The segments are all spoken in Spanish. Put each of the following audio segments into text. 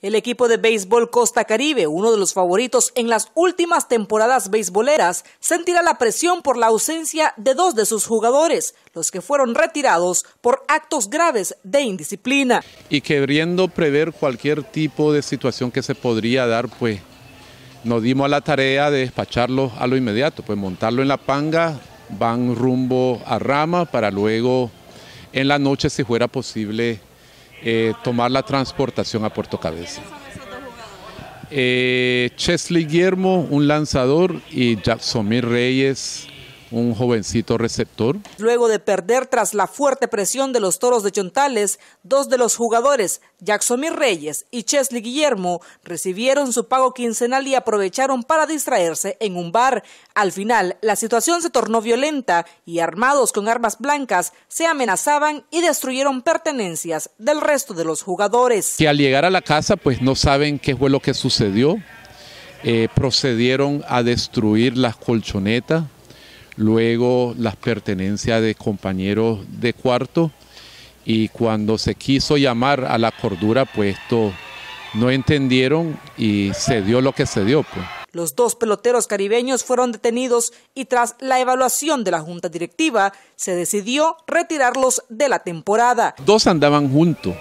El equipo de béisbol Costa Caribe, uno de los favoritos en las últimas temporadas beisboleras, sentirá la presión por la ausencia de dos de sus jugadores, los que fueron retirados por actos graves de indisciplina. Y queriendo prever cualquier tipo de situación que se podría dar, pues nos dimos a la tarea de despacharlo a lo inmediato, pues montarlo en la panga, van rumbo a Rama para luego en la noche, si fuera posible, eh, tomar la transportación a Puerto Cabeza. Eh, Chesley Guillermo, un lanzador, y Mir Reyes, un jovencito receptor. Luego de perder tras la fuerte presión de los toros de Chontales, dos de los jugadores, Jackson Reyes y Chesley Guillermo, recibieron su pago quincenal y aprovecharon para distraerse en un bar. Al final, la situación se tornó violenta y armados con armas blancas se amenazaban y destruyeron pertenencias del resto de los jugadores. Que al llegar a la casa, pues no saben qué fue lo que sucedió. Eh, procedieron a destruir las colchonetas, luego las pertenencias de compañeros de cuarto y cuando se quiso llamar a la cordura, pues esto no entendieron y se dio lo que se dio. Pues. Los dos peloteros caribeños fueron detenidos y tras la evaluación de la junta directiva se decidió retirarlos de la temporada. Dos andaban juntos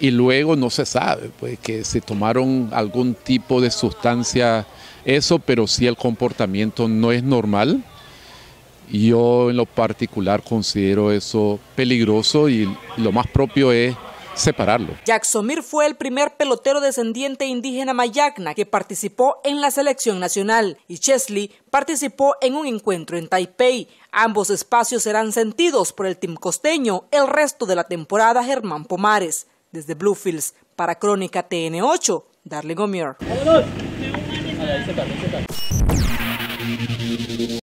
y luego no se sabe, pues que se tomaron algún tipo de sustancia, eso, pero si el comportamiento no es normal yo en lo particular considero eso peligroso y lo más propio es separarlo. Somir fue el primer pelotero descendiente indígena mayagna que participó en la selección nacional y Chesley participó en un encuentro en Taipei. Ambos espacios serán sentidos por el team costeño el resto de la temporada Germán Pomares. Desde Bluefields, para Crónica TN8, Darling O'Meara.